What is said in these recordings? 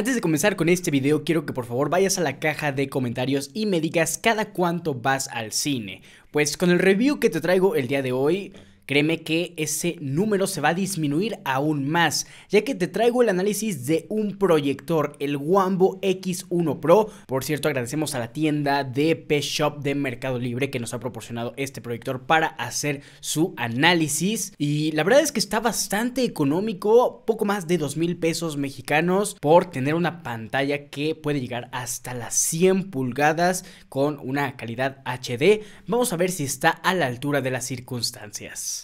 Antes de comenzar con este video quiero que por favor vayas a la caja de comentarios y me digas cada cuánto vas al cine. Pues con el review que te traigo el día de hoy, Créeme que ese número se va a disminuir aún más, ya que te traigo el análisis de un proyector, el Wambo X1 Pro. Por cierto, agradecemos a la tienda de P Shop de Mercado Libre que nos ha proporcionado este proyector para hacer su análisis. Y la verdad es que está bastante económico, poco más de 2 mil pesos mexicanos por tener una pantalla que puede llegar hasta las 100 pulgadas con una calidad HD. Vamos a ver si está a la altura de las circunstancias.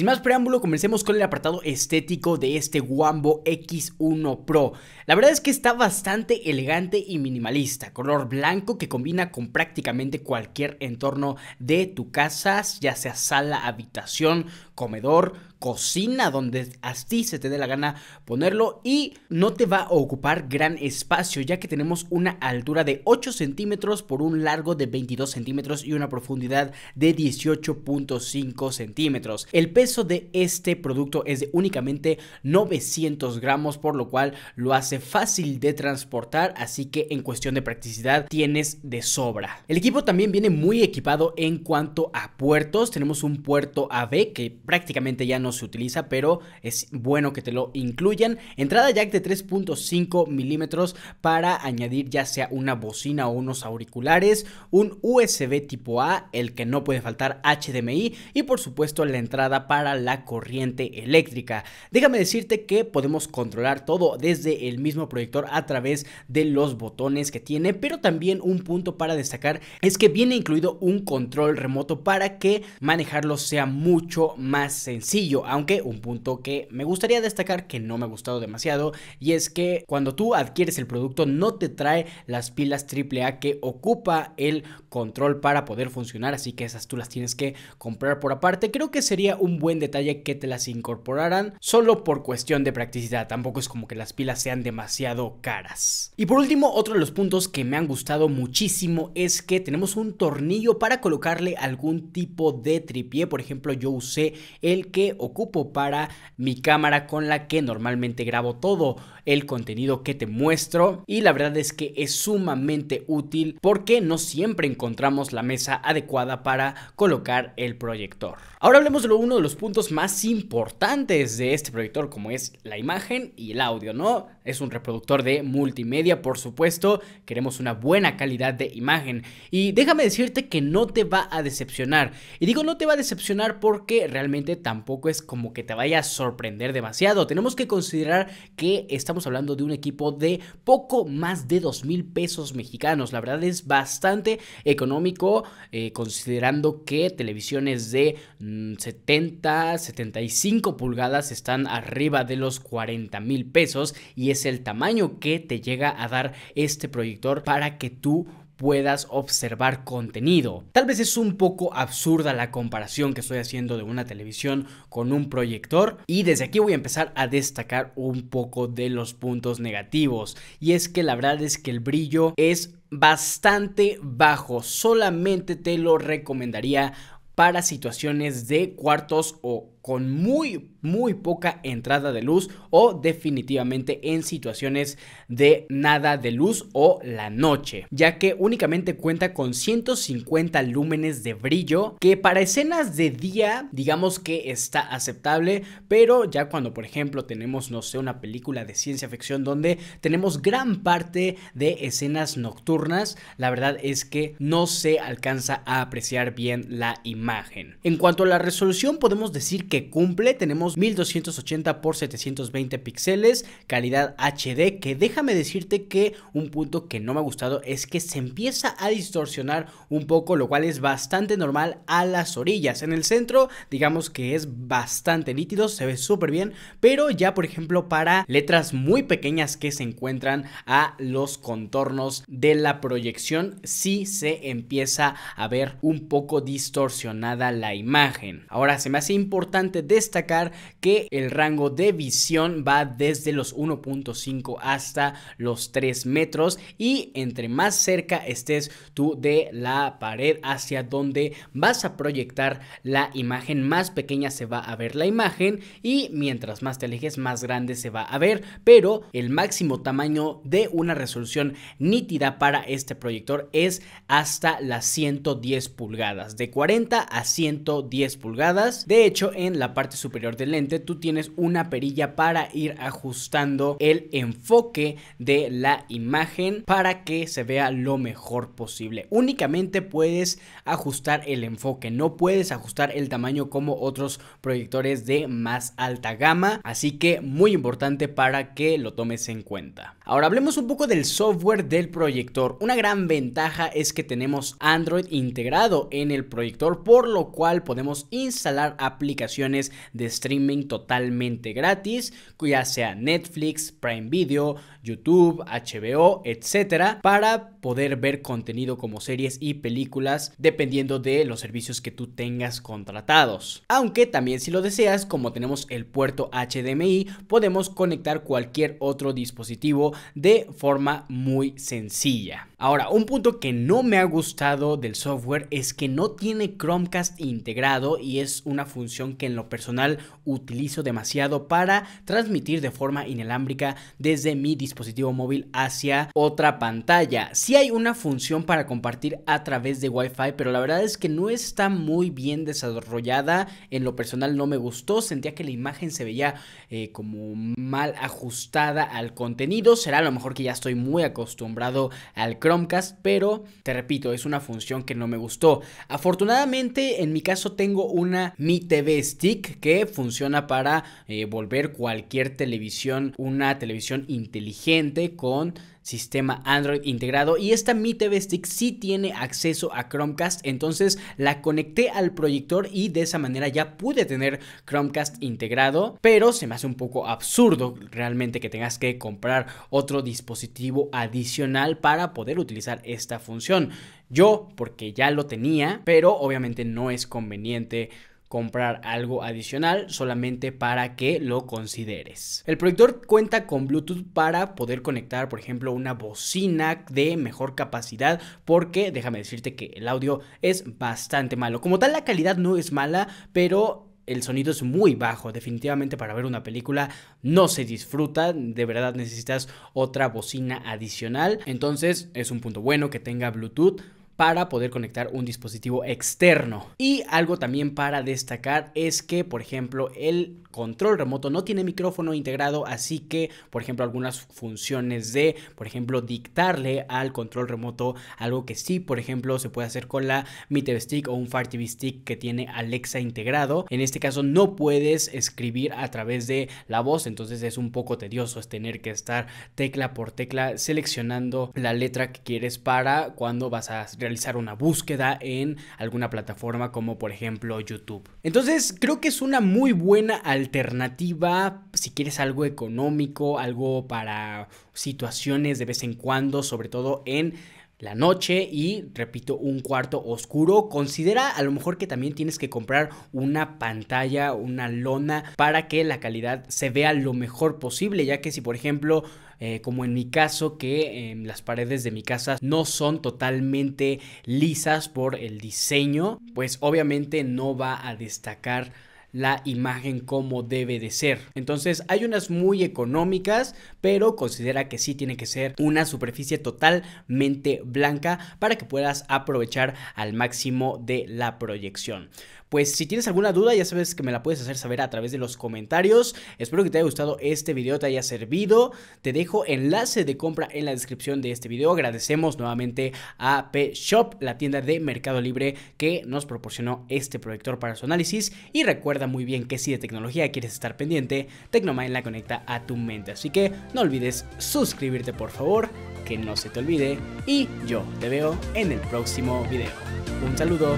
Sin más preámbulo, comencemos con el apartado estético de este Wambo X1 Pro. La verdad es que está bastante elegante y minimalista, color blanco que combina con prácticamente cualquier entorno de tu casa, ya sea sala, habitación, comedor, cocina, donde a ti se te dé la gana ponerlo y no te va a ocupar gran espacio ya que tenemos una altura de 8 centímetros por un largo de 22 centímetros y una profundidad de 18.5 centímetros. El peso de este producto es de únicamente 900 gramos por lo cual lo hace fácil de transportar así que en cuestión de practicidad tienes de sobra. El equipo también viene muy equipado en cuanto a puertos, tenemos un puerto AB que prácticamente ya no se utiliza, pero es bueno que te lo incluyan. Entrada jack de 3.5 milímetros para añadir ya sea una bocina o unos auriculares, un USB tipo A, el que no puede faltar HDMI y por supuesto la entrada para la corriente eléctrica. Déjame decirte que podemos controlar todo desde el mismo proyector a través de los botones que tiene, pero también un punto para destacar es que viene incluido un control remoto para que manejarlo sea mucho más sencillo, aunque un punto que me gustaría destacar que no me ha gustado demasiado y es que cuando tú adquieres el producto no te trae las pilas AAA que ocupa el control para poder funcionar, así que esas tú las tienes que comprar por aparte. Creo que sería un buen detalle que te las incorporaran solo por cuestión de practicidad, tampoco es como que las pilas sean demasiado caras. Y por último, otro de los puntos que me han gustado muchísimo es que tenemos un tornillo para colocarle algún tipo de tripié, por ejemplo yo usé el que ocupo para mi cámara con la que normalmente grabo todo el contenido que te muestro y la verdad es que es sumamente útil porque no siempre encontramos la mesa adecuada para colocar el proyector. Ahora hablemos de uno de los puntos más importantes de este proyector como es la imagen y el audio, ¿no? Es un reproductor de multimedia, por supuesto, queremos una buena calidad de imagen y déjame decirte que no te va a decepcionar. Y digo no te va a decepcionar porque realmente tampoco es como que te vaya a sorprender demasiado. Tenemos que considerar que estamos hablando de un equipo de poco más de 2 mil pesos mexicanos. La verdad es bastante económico eh, considerando que televisiones de 70, mm, 75 pulgadas están arriba de los 40 mil pesos y es el tamaño que te llega a dar este proyector para que tú puedas observar contenido. Tal vez es un poco absurda la comparación que estoy haciendo de una televisión con un proyector y desde aquí voy a empezar a destacar un poco de los puntos negativos y es que la verdad es que el brillo es bastante bajo, solamente te lo recomendaría para situaciones de cuartos o con muy, muy poca entrada de luz o definitivamente en situaciones de nada de luz o la noche, ya que únicamente cuenta con 150 lúmenes de brillo que para escenas de día digamos que está aceptable, pero ya cuando por ejemplo tenemos, no sé, una película de ciencia ficción donde tenemos gran parte de escenas nocturnas, la verdad es que no se alcanza a apreciar bien la imagen. En cuanto a la resolución podemos decir que cumple. Tenemos 1280 por 720 píxeles, calidad HD, que déjame decirte que un punto que no me ha gustado es que se empieza a distorsionar un poco, lo cual es bastante normal a las orillas. En el centro, digamos que es bastante nítido, se ve súper bien, pero ya por ejemplo para letras muy pequeñas que se encuentran a los contornos de la proyección, sí se empieza a ver un poco distorsionada la imagen. Ahora se me hace importante destacar que el rango de visión va desde los 1.5 hasta los 3 metros y entre más cerca estés tú de la pared hacia donde vas a proyectar la imagen, más pequeña se va a ver la imagen y mientras más te alejes, más grande se va a ver, pero el máximo tamaño de una resolución nítida para este proyector es hasta las 110 pulgadas, de 40 a 110 pulgadas. De hecho, en la parte superior del lente tú tienes una perilla para ir ajustando el enfoque de la imagen para que se vea lo mejor posible. Únicamente puedes ajustar el enfoque, no puedes ajustar el tamaño como otros proyectores de más alta gama, así que muy importante para que lo tomes en cuenta. Ahora hablemos un poco del software del proyector. Una gran ventaja es que tenemos Android integrado en el proyector, por lo cual podemos instalar aplicaciones de streaming totalmente gratis, ya sea Netflix, Prime Video, YouTube, HBO, etcétera, para poder ver contenido como series y películas dependiendo de los servicios que tú tengas contratados. Aunque también si lo deseas, como tenemos el puerto HDMI, podemos conectar cualquier otro dispositivo de forma muy sencilla. Ahora, un punto que no me ha gustado del software es que no tiene Chromecast integrado y es una función que en lo personal utilizo demasiado para transmitir de forma inalámbrica desde mi dispositivo móvil hacia otra pantalla hay una función para compartir a través de Wi-Fi, pero la verdad es que no está muy bien desarrollada. En lo personal no me gustó, sentía que la imagen se veía eh, como mal ajustada al contenido. Será a lo mejor que ya estoy muy acostumbrado al Chromecast, pero te repito, es una función que no me gustó. Afortunadamente, en mi caso tengo una Mi TV Stick que funciona para eh, volver cualquier televisión una televisión inteligente con sistema Android integrado y esta Mi TV Stick sí tiene acceso a Chromecast, entonces la conecté al proyector y de esa manera ya pude tener Chromecast integrado, pero se me hace un poco absurdo realmente que tengas que comprar otro dispositivo adicional para poder utilizar esta función. Yo, porque ya lo tenía, pero obviamente no es conveniente comprar algo adicional solamente para que lo consideres. El proyector cuenta con Bluetooth para poder conectar, por ejemplo, una bocina de mejor capacidad porque déjame decirte que el audio es bastante malo. Como tal, la calidad no es mala, pero el sonido es muy bajo. Definitivamente para ver una película no se disfruta. De verdad necesitas otra bocina adicional. Entonces es un punto bueno que tenga Bluetooth para poder conectar un dispositivo externo. Y algo también para destacar es que, por ejemplo, el control remoto no tiene micrófono integrado, así que, por ejemplo, algunas funciones de, por ejemplo, dictarle al control remoto algo que sí, por ejemplo, se puede hacer con la Mi TV Stick o un Fire TV Stick que tiene Alexa integrado. En este caso no puedes escribir a través de la voz, entonces es un poco tedioso tener que estar tecla por tecla seleccionando la letra que quieres para cuando vas a realizar una búsqueda en alguna plataforma como por ejemplo YouTube. Entonces creo que es una muy buena alternativa si quieres algo económico, algo para situaciones de vez en cuando, sobre todo en la noche y, repito, un cuarto oscuro. Considera a lo mejor que también tienes que comprar una pantalla, una lona, para que la calidad se vea lo mejor posible, ya que si por ejemplo... Eh, como en mi caso que em, las paredes de mi casa no son totalmente lisas por el diseño, pues obviamente no va a destacar la imagen como debe de ser. Entonces hay unas muy económicas, pero considera que sí tiene que ser una superficie totalmente blanca para que puedas aprovechar al máximo de la proyección. Pues si tienes alguna duda, ya sabes que me la puedes hacer saber a través de los comentarios. Espero que te haya gustado este video, te haya servido. Te dejo enlace de compra en la descripción de este video. Agradecemos nuevamente a P Shop, la tienda de Mercado Libre que nos proporcionó este proyector para su análisis. Y recuerda muy bien que si de tecnología quieres estar pendiente, Tecnomind la conecta a tu mente. Así que no olvides suscribirte por favor, que no se te olvide. Y yo te veo en el próximo video. Un saludo.